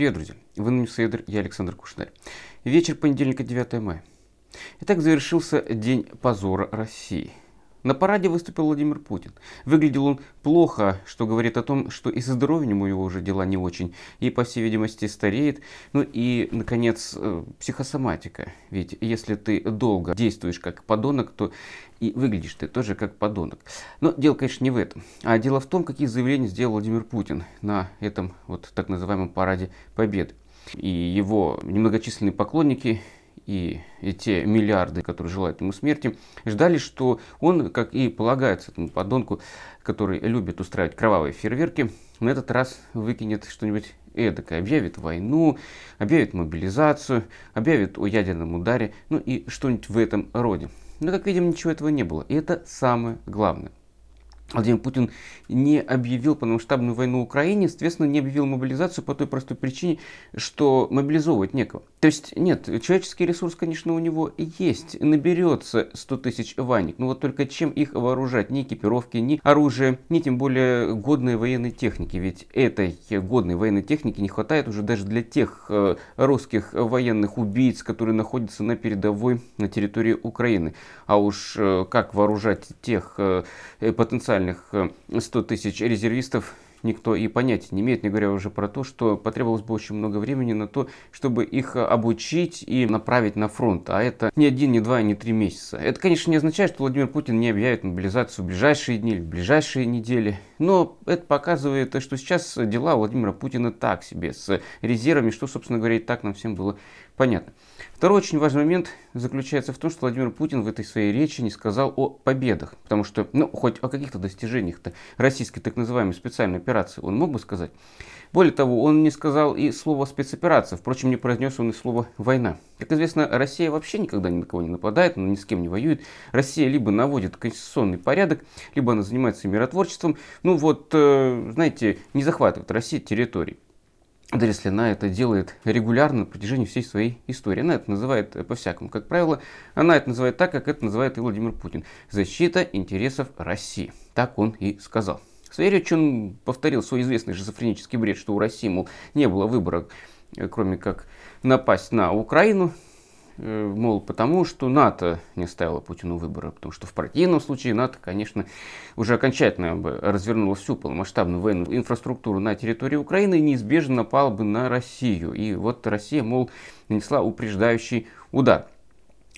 Привет, друзья! Вы на Ньюсейдер, я Александр Кушнер. Вечер понедельника, 9 мая. Итак, завершился день позора России. На параде выступил Владимир Путин. Выглядел он плохо, что говорит о том, что и со здоровьем у него уже дела не очень, и, по всей видимости, стареет. Ну и, наконец, э, психосоматика. Ведь если ты долго действуешь как подонок, то и выглядишь ты тоже как подонок. Но дело, конечно, не в этом. А дело в том, какие заявления сделал Владимир Путин на этом вот так называемом параде победы. И его немногочисленные поклонники и, те миллиарды, которые желают ему смерти, ждали, что он, как и полагается этому подонку, который любит устраивать кровавые фейерверки, на этот раз выкинет что-нибудь эдакое, объявит войну, объявит мобилизацию, объявит о ядерном ударе, ну и что-нибудь в этом роде. Но, как видим, ничего этого не было. И это самое главное. Владимир Путин не объявил полномасштабную войну Украине, соответственно, не объявил мобилизацию по той простой причине, что мобилизовывать некого. То есть, нет, человеческий ресурс, конечно, у него есть. Наберется 100 тысяч ваник, но вот только чем их вооружать? Ни экипировки, ни оружия, ни тем более годной военной техники. Ведь этой годной военной техники не хватает уже даже для тех э, русских военных убийц, которые находятся на передовой на территории Украины. А уж э, как вооружать тех э, э потенциально реальных 100 э, тысяч резервистов никто и понятия не имеет, не говоря уже про то, что потребовалось бы очень много времени на то, чтобы их э, обучить и направить на фронт. А это не один, не два, не три месяца. Это, конечно, не означает, что Владимир Путин не объявит мобилизацию в ближайшие дни или в ближайшие недели. Но это показывает, что сейчас дела Владимира Путина так себе, с резервами, что, собственно говоря, и так нам всем было понятно. Второй очень важный момент заключается в том, что Владимир Путин в этой своей речи не сказал о победах, потому что, ну, хоть о каких-то достижениях-то российской так называемой специальной операции он мог бы сказать. Более того, он не сказал и слово спецоперация, впрочем, не произнес он и слово война. Как известно, Россия вообще никогда ни на кого не нападает, она ни с кем не воюет. Россия либо наводит конституционный порядок, либо она занимается миротворчеством. Ну вот, э, знаете, не захватывает Россия территорий. Дарья она это делает регулярно на протяжении всей своей истории. Она это называет э, по-всякому. Как правило, она это называет так, как это называет и Владимир Путин. Защита интересов России. Так он и сказал. В своей речи он повторил свой известный шизофренический бред, что у России, мол, не было выбора, э, кроме как напасть на Украину. Э, мол, потому что НАТО не ставило Путину выбора, потому что в противном случае НАТО, конечно, уже окончательно бы развернуло всю полномасштабную военную инфраструктуру на территории Украины и неизбежно напало бы на Россию. И вот Россия, мол, нанесла упреждающий удар.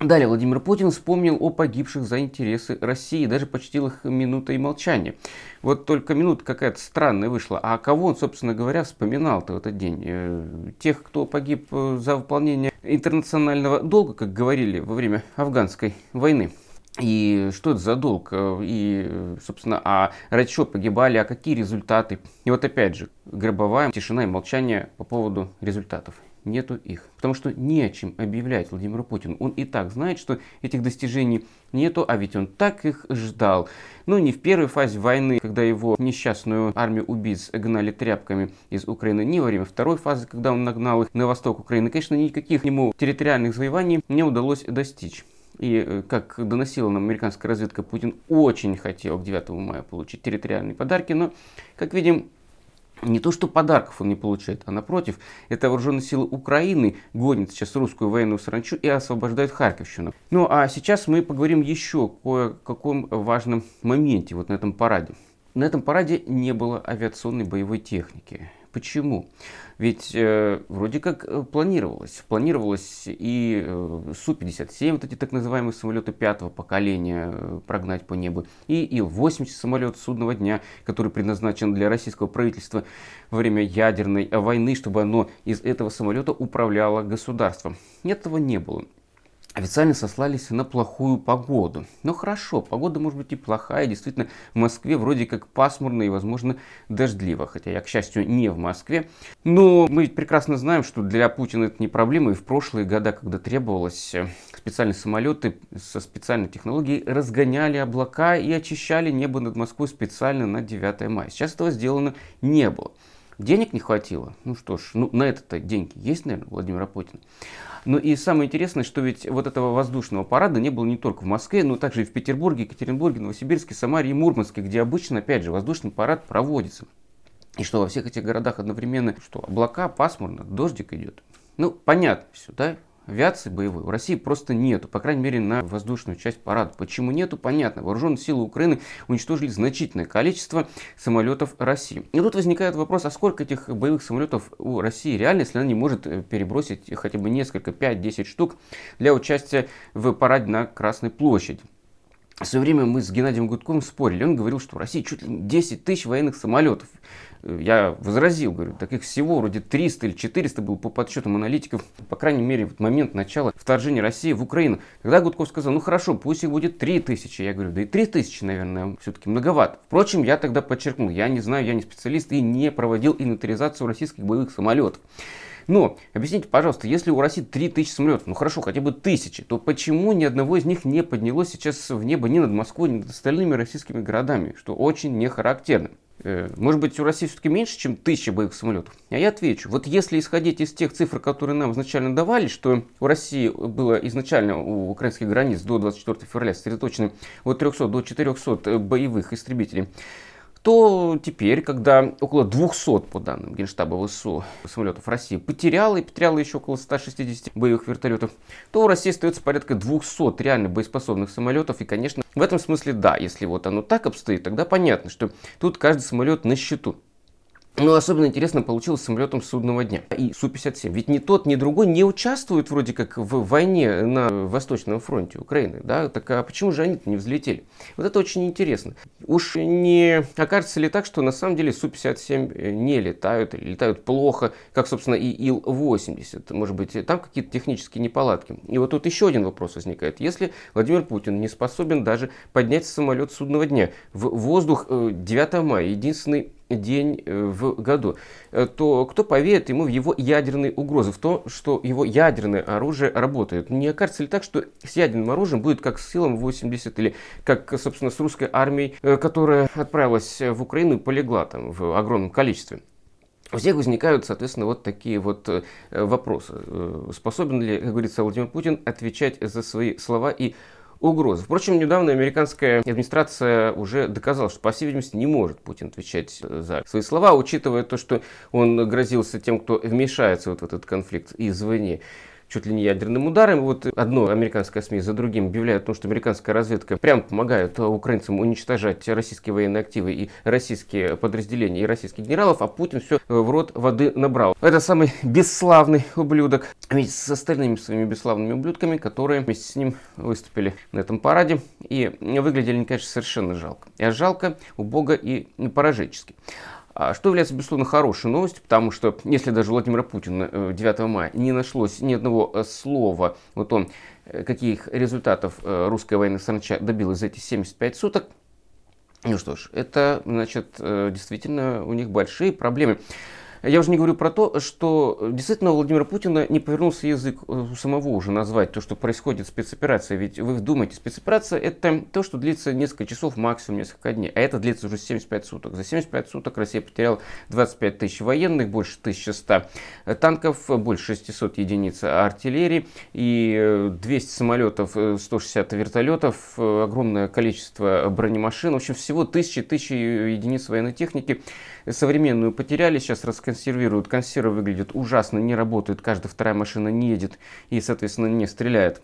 Далее Владимир Путин вспомнил о погибших за интересы России, даже почтил их минутой молчания. Вот только минута какая-то странная вышла. А кого он, собственно говоря, вспоминал-то в этот день? Э, тех, кто погиб э, за выполнение интернационального долга, как говорили во время афганской войны. И что это за долг? Э, и, собственно, а ради погибали, а какие результаты? И вот опять же, гробовая тишина и молчание по поводу результатов нету их. Потому что не о чем объявлять Владимиру Путину. Он и так знает, что этих достижений нету, а ведь он так их ждал. Ну, не в первой фазе войны, когда его несчастную армию убийц гнали тряпками из Украины, не во время второй фазы, когда он нагнал их на восток Украины. Конечно, никаких ему территориальных завоеваний не удалось достичь. И, э, как доносила нам американская разведка, Путин очень хотел к 9 мая получить территориальные подарки, но, как видим, не то, что подарков он не получает, а напротив, это вооруженные силы Украины гонят сейчас русскую военную саранчу и освобождают Харьковщину. Ну а сейчас мы поговорим еще о каком важном моменте вот на этом параде. На этом параде не было авиационной боевой техники. Почему? Ведь э, вроде как э, планировалось. Планировалось и э, Су-57, вот эти так называемые самолеты пятого поколения э, прогнать по небу, и Ил-80 самолет судного дня, который предназначен для российского правительства во время ядерной войны, чтобы оно из этого самолета управляло государством. Этого не было официально сослались на плохую погоду. Но ну, хорошо, погода может быть и плохая, действительно, в Москве вроде как пасмурно и, возможно, дождливо, хотя я, к счастью, не в Москве. Но мы ведь прекрасно знаем, что для Путина это не проблема, и в прошлые года, когда требовалось, э, специальные самолеты со специальной технологией разгоняли облака и очищали небо над Москвой специально на 9 мая. Сейчас этого сделано не было. Денег не хватило. Ну что ж, ну на это-то деньги есть, наверное, Владимира Путина. Ну и самое интересное, что ведь вот этого воздушного парада не было не только в Москве, но также и в Петербурге, Екатеринбурге, Новосибирске, Самаре и Мурманске, где обычно, опять же, воздушный парад проводится. И что во всех этих городах одновременно, что облака, пасмурно, дождик идет. Ну, понятно все, да? авиации боевой в России просто нету, по крайней мере на воздушную часть парада. Почему нету, понятно. Вооруженные силы Украины уничтожили значительное количество самолетов России. И тут возникает вопрос, а сколько этих боевых самолетов у России реально, если она не может э, перебросить хотя бы несколько, 5-10 штук для участия в параде на Красной площади? Все время мы с Геннадием Гудковым спорили. Он говорил, что в России чуть ли не 10 тысяч военных самолетов. Э, я возразил, говорю, так их всего вроде 300 или 400 было по подсчетам аналитиков, по крайней мере, в момент начала вторжения России в Украину. Тогда Гудков сказал, ну хорошо, пусть их будет 3 тысячи. Я говорю, да и 3 тысячи, наверное, все-таки многовато. Впрочем, я тогда подчеркнул, я не знаю, я не специалист и не проводил инвентаризацию российских боевых самолетов. Но объясните, пожалуйста, если у России 3000 самолетов, ну хорошо, хотя бы тысячи, то почему ни одного из них не поднялось сейчас в небо ни над Москвой, ни над остальными российскими городами, что очень не характерно? Э, может быть, у России все-таки меньше, чем тысяча боевых самолетов? А я отвечу. Вот если исходить из тех цифр, которые нам изначально давали, что у России было изначально у украинских границ до 24 февраля сосредоточено от 300 до 400 боевых истребителей, то теперь, когда около 200, по данным Генштаба ВСУ, самолетов России потеряла и потеряла еще около 160 боевых вертолетов, то у России остается порядка 200 реально боеспособных самолетов. И, конечно, в этом смысле да, если вот оно так обстоит, тогда понятно, что тут каждый самолет на счету. Но ну, особенно интересно получилось с самолетом судного дня и Су-57. Ведь ни тот, ни другой не участвуют вроде как в войне на Восточном фронте Украины. Да? Так а почему же они не взлетели? Вот это очень интересно. Уж не окажется ли так, что на самом деле Су-57 э, не летают, или летают плохо, как, собственно, и Ил-80. Может быть, там какие-то технические неполадки. И вот тут еще один вопрос возникает. Если Владимир Путин не способен даже поднять самолет судного дня в воздух 9 э, мая, единственный день э, в году, э, то кто поверит ему в его ядерные угрозы, в то, что его ядерное оружие работает? Не окажется ли так, что с ядерным оружием будет как с силом 80 или как, собственно, с русской армией, э, которая отправилась в Украину и полегла там в огромном количестве? У всех возникают, соответственно, вот такие вот вопросы. Способен ли, как говорится, Владимир Путин отвечать за свои слова и угрозы. Впрочем, недавно американская администрация уже доказала, что, по всей видимости, не может Путин отвечать э, за свои слова, учитывая то, что он грозился тем, кто вмешается вот в этот конфликт извне чуть ли не ядерным ударом. Вот одно американское СМИ за другим объявляют о том, что американская разведка прям помогает украинцам уничтожать российские военные активы и российские подразделения и российских генералов, а Путин все в рот воды набрал. Это самый бесславный ублюдок вместе с остальными своими бесславными ублюдками, которые вместе с ним выступили на этом параде и выглядели, конечно, совершенно жалко. И жалко, убого и пораженчески. А, что является, безусловно, хорошей новостью, потому что если даже Владимира Путина 9 э, мая не нашлось ни одного э, слова о том, э, каких результатов русская военная сранча добилась за эти 75 суток, ну что ж, это, значит, действительно у них большие проблемы. Я уже не говорю про то, что э, действительно у Владимира Путина не повернулся язык э, у самого уже назвать то, что происходит спецоперация. Ведь вы думаете, спецоперация это то, что длится несколько часов, максимум несколько дней. А это длится уже 75 суток. За 75 суток Россия потеряла 25 тысяч военных, больше 1100 э, танков, больше 600 единиц артиллерии и 200 самолетов, 160 вертолетов, огромное количество бронемашин. В общем, всего тысячи, тысячи единиц военной техники современную потеряли. Сейчас рассказываю консервируют, консервы выглядят ужасно, не работают, каждая вторая машина не едет и, соответственно, не стреляет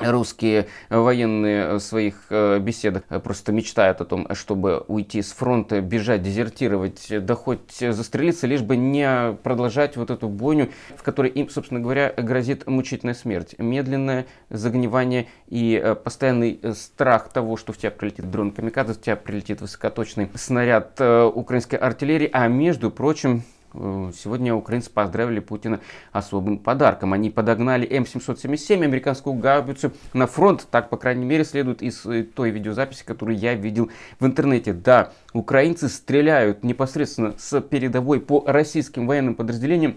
русские военные э, в своих э, беседах э, просто мечтают о том, чтобы уйти с фронта, бежать, дезертировать, да хоть застрелиться, лишь бы не продолжать вот эту бойню, в которой им, собственно говоря, грозит мучительная смерть. Медленное загнивание и постоянный страх того, что в тебя прилетит дрон камикадзе, в тебя прилетит высокоточный снаряд украинской артиллерии, а между прочим, Э, сегодня украинцы поздравили Путина особым подарком. Они подогнали М777, американскую гаубицу, на фронт. Так, по крайней мере, следует из э, той видеозаписи, которую я видел в интернете. Да, украинцы стреляют непосредственно с передовой по российским военным подразделениям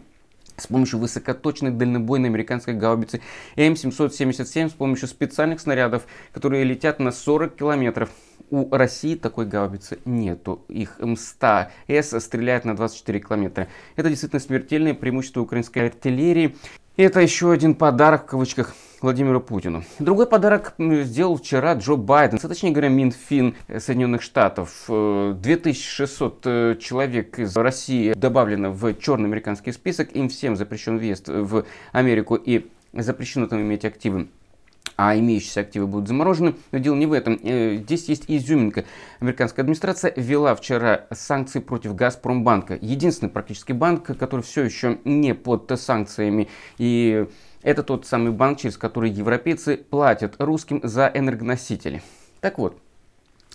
с помощью высокоточной дальнобойной американской гаубицы М777 с помощью специальных снарядов, которые летят на 40 километров. У России такой гаубицы нету. Их М100С стреляет на 24 километра. Это действительно смертельное преимущество украинской артиллерии. Это еще один подарок в кавычках Владимиру Путину. Другой подарок сделал вчера Джо Байден, а точнее говоря, Минфин э, Соединенных Штатов. 2600 э, э, человек из России добавлено в черный американский список. Им всем запрещен въезд в Америку и запрещено там иметь активы а имеющиеся активы будут заморожены. Но дело не в этом. Э, здесь есть изюминка. Американская администрация ввела вчера санкции против Газпромбанка. Единственный практически банк, который все еще не под санкциями. И это тот самый банк, через который европейцы платят русским за энергоносители. Так вот,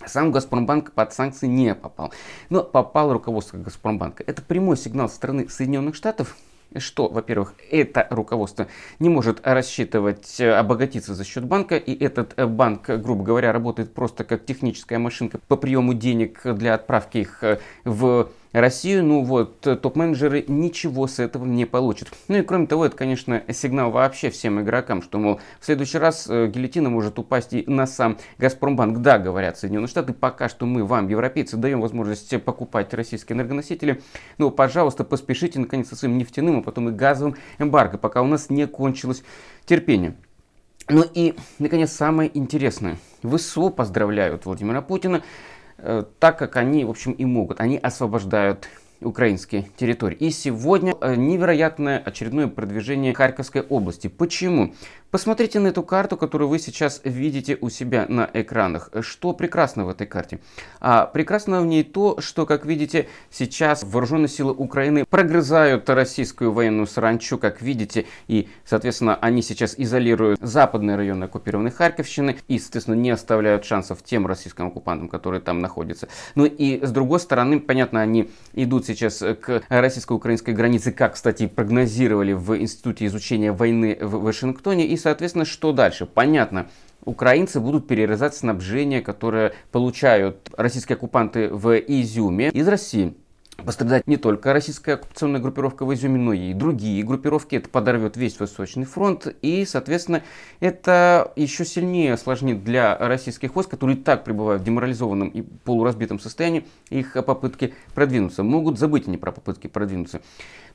сам Газпромбанк под санкции не попал, но попал руководство Газпромбанка. Это прямой сигнал со стороны Соединенных Штатов что, во-первых, это руководство не может рассчитывать э, обогатиться за счет банка, и этот э, банк, грубо говоря, работает просто как техническая машинка по приему денег для отправки их э, в Россию, ну вот, э, топ-менеджеры ничего с этого не получат. Ну и кроме того, это, конечно, сигнал вообще всем игрокам, что, мол, в следующий раз э, гильотина может упасть и на сам Газпромбанк. Да, говорят Соединенные Штаты, пока что мы вам, европейцы, даем возможность покупать российские энергоносители, но, ну, пожалуйста, поспешите, наконец, со своим нефтяным, а потом и газовым эмбарго, пока у нас не кончилось терпение. Ну и, наконец, самое интересное. ВСУ поздравляют Владимира Путина Э, так как они, в общем, и могут. Они освобождают украинские территории. И сегодня э, невероятное очередное продвижение Харьковской области. Почему? Посмотрите на эту карту, которую вы сейчас видите у себя на экранах. Что прекрасно в этой карте? А, прекрасно в ней то, что, как видите, сейчас вооруженные силы Украины прогрызают российскую военную саранчу, как видите, и, соответственно, они сейчас изолируют западные районы оккупированной Харьковщины и, соответственно, не оставляют шансов тем российским оккупантам, которые там находятся. Ну и, с другой стороны, понятно, они идут сейчас к российско-украинской границе, как, кстати, прогнозировали в Институте изучения войны в Вашингтоне, и соответственно, что дальше? Понятно, украинцы будут перерезать снабжение, которое получают российские оккупанты в Изюме из России. Пострадать не только российская оккупационная группировка в Изюме, но и другие группировки. Это подорвет весь Восточный фронт. И, соответственно, это еще сильнее осложнит для российских войск, которые и так пребывают в деморализованном и полуразбитом состоянии, их попытки продвинуться. Могут забыть они про попытки продвинуться.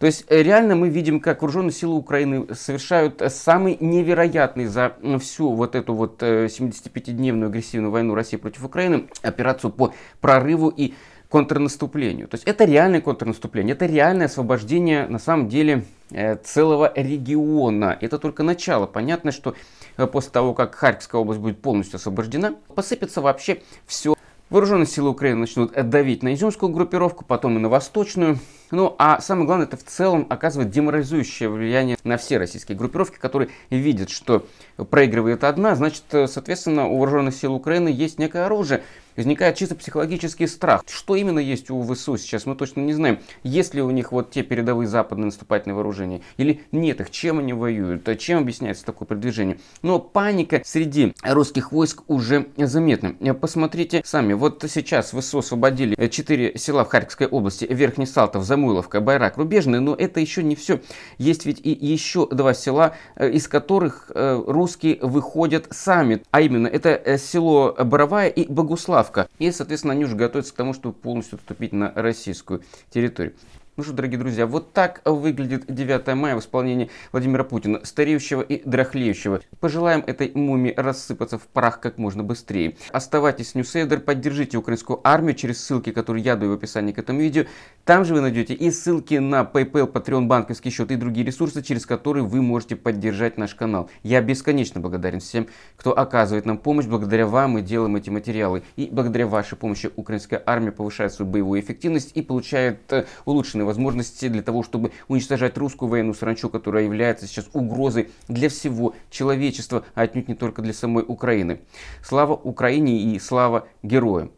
То есть э, реально мы видим, как вооруженные силы Украины совершают самый невероятный за всю вот эту вот 75-дневную э, агрессивную войну России против Украины операцию по прорыву и контрнаступлению. То есть это реальное контрнаступление, это реальное освобождение на самом деле э, целого региона. Это только начало. Понятно, что э, после того, как Харьковская область будет полностью освобождена, посыпется вообще все. Вооруженные силы Украины начнут э, давить на изюмскую группировку, потом и на восточную. Ну, а самое главное, это в целом оказывает деморализующее влияние на все российские группировки, которые видят, что проигрывает одна, значит, соответственно, у вооруженных сил Украины есть некое оружие, возникает чисто психологический страх. Что именно есть у ВСУ сейчас, мы точно не знаем. Есть ли у них вот те передовые западные наступательные вооружения или нет их, чем они воюют, а чем объясняется такое продвижение. Но паника среди русских войск уже заметна. Посмотрите сами, вот сейчас ВСУ освободили 4 села в Харьковской области, Верхний Салтов, Замуиловка, Байрак, Рубежный, но это еще не все. Есть ведь и еще два села, э, из которых э, русские выходят сами, а именно это э, село Боровая и Богуслав ставка. И, соответственно, они уже готовятся к тому, чтобы полностью вступить на российскую территорию. Ну что, дорогие друзья, вот так выглядит 9 мая в исполнении Владимира Путина, стареющего и дряхлеющего. Пожелаем этой мумии рассыпаться в прах как можно быстрее. Оставайтесь с Ньюсейдер, поддержите украинскую армию через ссылки, которые я даю в описании к этому видео. Там же вы найдете и ссылки на PayPal, Patreon, банковский счет и другие ресурсы, через которые вы можете поддержать наш канал. Я бесконечно благодарен всем, кто оказывает нам помощь. Благодаря вам мы делаем эти материалы. И благодаря вашей помощи украинская армия повышает свою боевую эффективность и получает э, улучшенные огромные возможности для того, чтобы уничтожать русскую военную сранчу, которая является сейчас угрозой для всего человечества, а отнюдь не только для самой Украины. Слава Украине и слава героям.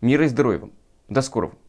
Мира и здоровья вам. До скорого.